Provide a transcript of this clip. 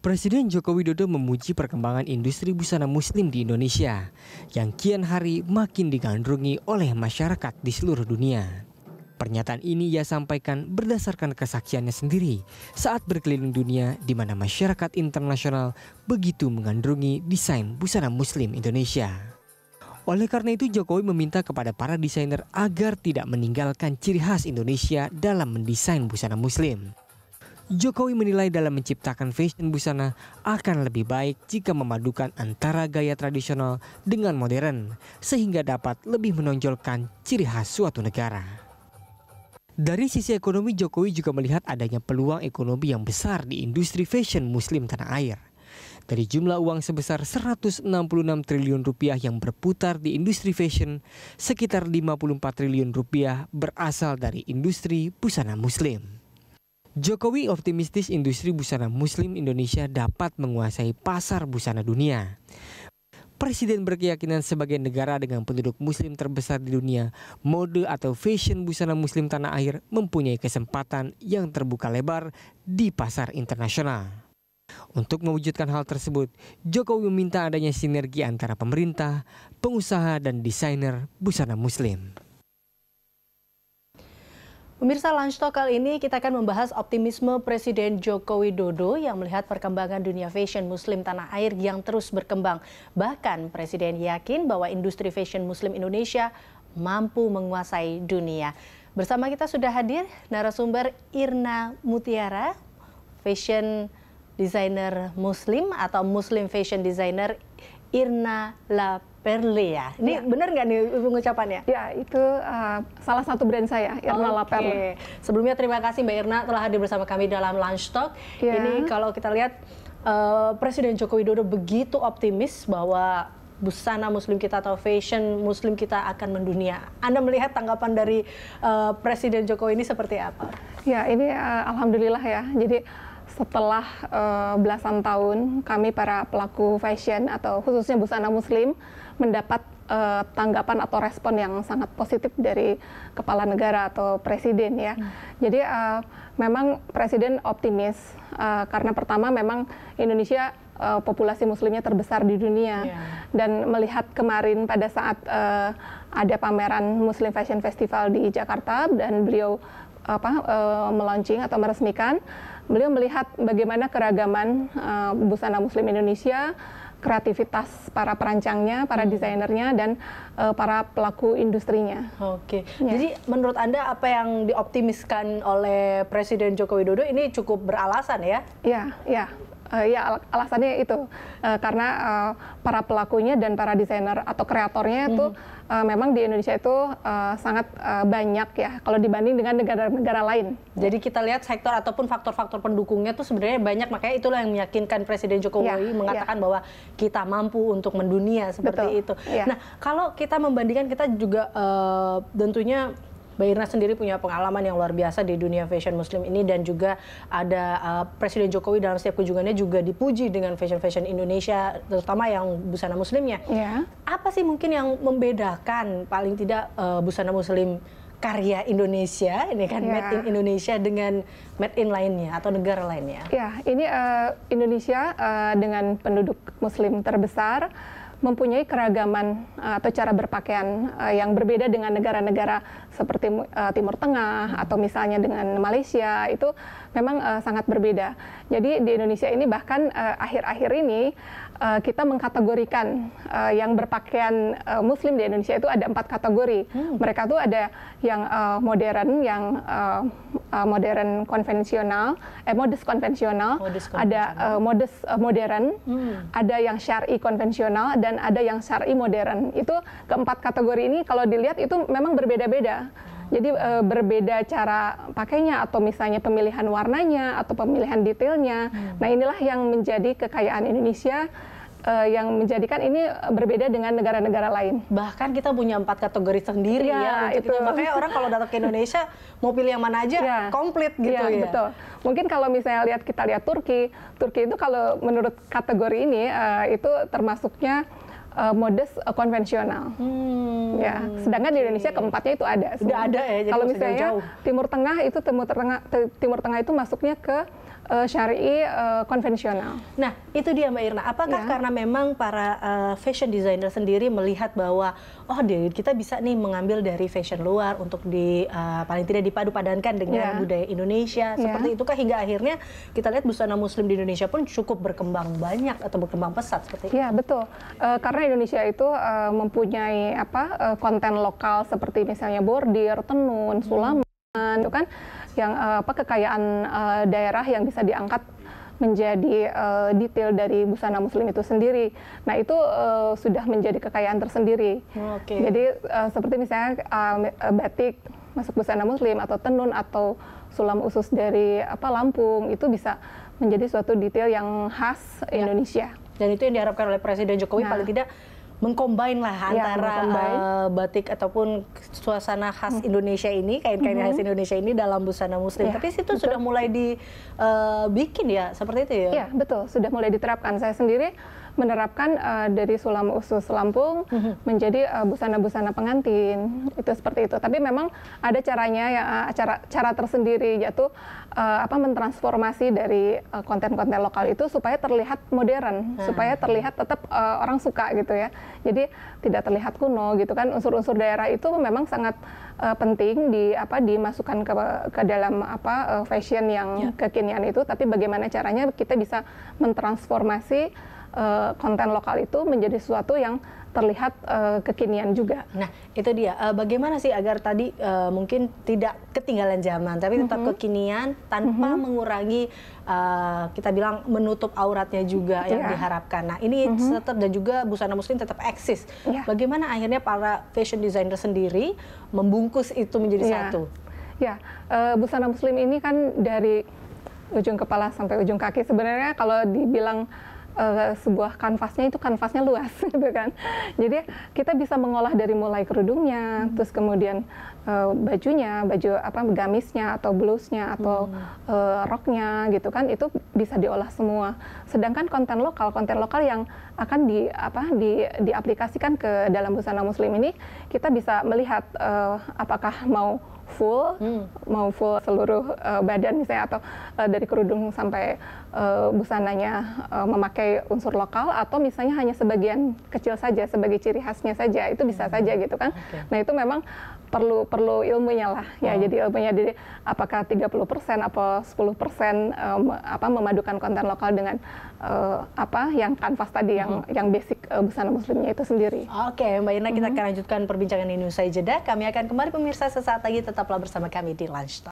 Presiden Joko Widodo memuji perkembangan industri busana muslim di Indonesia yang kian hari makin digandrungi oleh masyarakat di seluruh dunia. Pernyataan ini ia sampaikan berdasarkan kesaksiannya sendiri saat berkeliling dunia di mana masyarakat internasional begitu mengandrungi desain busana muslim Indonesia. Oleh karena itu Jokowi meminta kepada para desainer agar tidak meninggalkan ciri khas Indonesia dalam mendesain busana muslim. Jokowi menilai dalam menciptakan fashion busana akan lebih baik jika memadukan antara gaya tradisional dengan modern, sehingga dapat lebih menonjolkan ciri khas suatu negara. Dari sisi ekonomi, Jokowi juga melihat adanya peluang ekonomi yang besar di industri fashion muslim tanah air. Dari jumlah uang sebesar 166 triliun rupiah yang berputar di industri fashion, sekitar 54 triliun rupiah berasal dari industri busana muslim. Jokowi optimistis industri busana muslim Indonesia dapat menguasai pasar busana dunia. Presiden berkeyakinan sebagai negara dengan penduduk muslim terbesar di dunia, mode atau fashion busana muslim tanah air mempunyai kesempatan yang terbuka lebar di pasar internasional. Untuk mewujudkan hal tersebut, Jokowi meminta adanya sinergi antara pemerintah, pengusaha, dan desainer busana muslim. Pemirsa Lunch Talk kali ini kita akan membahas optimisme Presiden Joko Widodo yang melihat perkembangan dunia fashion muslim tanah air yang terus berkembang. Bahkan Presiden yakin bahwa industri fashion muslim Indonesia mampu menguasai dunia. Bersama kita sudah hadir narasumber Irna Mutiara, fashion designer muslim atau muslim fashion designer Irna La Perle ya. Ini ya. benar nggak nih pengucapannya? Ya, itu uh, salah satu brand saya, oh, Irna okay. La Perle. Sebelumnya terima kasih Mbak Irna telah hadir bersama kami dalam Lunch Talk. Ya. Ini kalau kita lihat uh, Presiden Joko Widodo begitu optimis bahwa busana muslim kita atau fashion muslim kita akan mendunia. Anda melihat tanggapan dari uh, Presiden Jokowi ini seperti apa? Ya, ini uh, alhamdulillah ya. Jadi setelah uh, belasan tahun kami para pelaku fashion atau khususnya busana muslim mendapat uh, tanggapan atau respon yang sangat positif dari kepala negara atau presiden ya. Hmm. Jadi uh, memang presiden optimis uh, karena pertama memang Indonesia uh, populasi muslimnya terbesar di dunia yeah. dan melihat kemarin pada saat uh, ada pameran Muslim Fashion Festival di Jakarta dan beliau apa uh, melaunching atau meresmikan, beliau melihat bagaimana keragaman uh, busana muslim Indonesia, kreativitas para perancangnya, para hmm. desainernya dan uh, para pelaku industrinya. Oke. Okay. Ya. Jadi menurut Anda apa yang dioptimiskan oleh Presiden Joko Widodo ini cukup beralasan ya? ya ya uh, eh, ya al alasannya itu uh, karena uh, para pelakunya dan para desainer atau kreatornya itu -hmm. uh, memang di Indonesia itu uh, sangat uh, banyak ya kalau dibanding dengan negara-negara lain. Jadi kita lihat sektor ataupun faktor-faktor pendukungnya itu sebenarnya banyak makanya itulah yang meyakinkan Presiden Jokowi ya, mengatakan ya. bahwa kita mampu untuk mendunia seperti Betul. itu. Ya. Nah kalau kita membandingkan kita juga uh, tentunya Mbak Irna sendiri punya pengalaman yang luar biasa di dunia fashion muslim ini dan juga ada uh, Presiden Jokowi dalam setiap kunjungannya juga dipuji dengan fashion-fashion Indonesia terutama yang busana muslimnya. Yeah. Apa sih mungkin yang membedakan paling tidak uh, busana muslim karya Indonesia ini kan yeah. made in Indonesia dengan made in lainnya atau negara lainnya. Ya, ini uh, Indonesia uh, dengan penduduk muslim terbesar mempunyai keragaman eh, atau cara berpakaian eh, yang berbeda dengan negara-negara seperti eh, Timur Tengah atau misalnya dengan Malaysia itu memang sangat berbeda. Jadi di Indonesia ini bahkan akhir-akhir ini kita mengkategorikan yang berpakaian Muslim di Indonesia itu ada empat kategori. Hmm. Mereka tuh ada yang modern, yang uh, modern konvensional, eh modus konvensional, modus ada uh, modus uh, modern, hmm. ada yang syari konvensional dan ada yang syari modern. Itu keempat kategori ini kalau dilihat itu memang berbeda-beda. Jadi e, berbeda cara pakainya atau misalnya pemilihan warnanya atau pemilihan detailnya. Hmm. Nah inilah yang menjadi kekayaan Indonesia uh, yang menjadikan ini eh, berbeda dengan negara-negara lain. Bahkan kita punya empat kategori sendiri ya, ya itu. Kita. Makanya orang kalau datang ke Indonesia mau pilih yang mana aja ya. komplit ya, gitu ya, ya. Betul. Mungkin kalau misalnya lihat kita lihat Turki, Turki itu kalau menurut kategori ini uh, itu termasuknya uh, modus uh, konvensional. Hmm. Ya, sedangkan di Indonesia keempatnya itu ada. Sudah ada ya. Jadi kalau misalnya jauh. Timur Tengah itu Timur Tengah Timur Tengah itu masuknya ke uh, eh, syari uh, eh, konvensional. Nah, itu dia Mbak Irna. Apakah ya. karena memang para uh, fashion designer sendiri melihat bahwa oh deh kita bisa nih mengambil dari fashion luar untuk di uh, paling tidak dipadu padankan dengan ya. budaya Indonesia ya. seperti ya. itu kah hingga akhirnya kita lihat busana muslim di Indonesia pun cukup berkembang banyak atau berkembang pesat seperti itu. Iya betul. Uh, karena Indonesia itu uh, mempunyai apa uh, konten lokal seperti misalnya bordir, tenun, sulam hmm Eh, itu kan yang eh, apa kekayaan eh, daerah yang bisa diangkat menjadi uh, detail dari busana muslim itu sendiri. Nah itu uh, sudah menjadi kekayaan tersendiri. Oh, okay. Jadi uh, seperti misalnya uh, batik masuk busana muslim atau tenun atau sulam usus dari apa Lampung itu bisa menjadi suatu detail yang khas ya. Indonesia. Dan itu yang diharapkan oleh Presiden Jokowi nah, paling tidak mengcombine lah ya, antara Uh, batik ataupun suasana khas hmm. Indonesia ini kain-kain hmm. khas Indonesia ini dalam busana muslim. Ya, Tapi situ betul. sudah mulai dibikin eh, uh, ya seperti itu ya. Iya betul sudah mulai diterapkan saya sendiri menerapkan uh, dari sulam usus Lampung mm-hmm. menjadi busana eh, busana-busana pengantin itu seperti itu. Tapi memang ada caranya ya eh, cara cara tersendiri yaitu uh, apa mentransformasi dari konten konten-konten lokal itu supaya terlihat modern, hmm. supaya terlihat tetap uh, orang suka gitu ya. Jadi tidak terlihat kuno gitu kan unsur-unsur daerah itu memang sangat uh, penting di apa dimasukkan ke ke dalam apa uh, fashion yang yeah. kekinian itu tapi bagaimana caranya kita bisa mentransformasi uh, konten lokal itu menjadi sesuatu yang terlihat uh, kekinian juga. Nah, itu dia. Uh, bagaimana sih agar tadi uh, mungkin tidak ketinggalan zaman, tapi tetap mm -hmm. kekinian tanpa mm -hmm. mengurangi uh, kita bilang menutup auratnya juga yeah. yang iya. diharapkan. Nah, ini mm -hmm. tetap dan juga busana muslim tetap eksis. Yeah. Bagaimana akhirnya para fashion designer sendiri membungkus itu menjadi yeah. satu? Ya, yeah. uh, busana muslim ini kan dari ujung kepala sampai ujung kaki sebenarnya kalau dibilang uh, sebuah kanvasnya itu kanvasnya luas gitu kan. Jadi kita bisa mengolah dari mulai kerudungnya, hmm. terus kemudian uh, bajunya, baju apa gamisnya atau blusnya atau hmm. uh, roknya gitu kan itu bisa diolah semua. Sedangkan konten lokal, konten lokal yang akan di apa di diaplikasikan ke dalam busana muslim ini kita bisa melihat uh, apakah mau full hmm. mau full seluruh uh, badan misalnya atau uh, dari kerudung sampai uh, busananya uh, memakai unsur lokal atau misalnya hanya sebagian kecil saja sebagai ciri khasnya saja itu bisa hmm. saja gitu kan okay. nah itu memang perlu perlu ilmunya lah ya hmm. jadi ilmunya jadi apakah 30% apa 10% um, eh, apa memadukan konten lokal dengan uh, apa yang kanvas tadi hmm. yang yang basic uh, busana muslimnya itu sendiri. Oke, okay, Mbak kita hmm. kita akan lanjutkan perbincangan ini usai jeda. Kami akan kembali pemirsa sesaat lagi tetaplah bersama kami di Lunch Talk.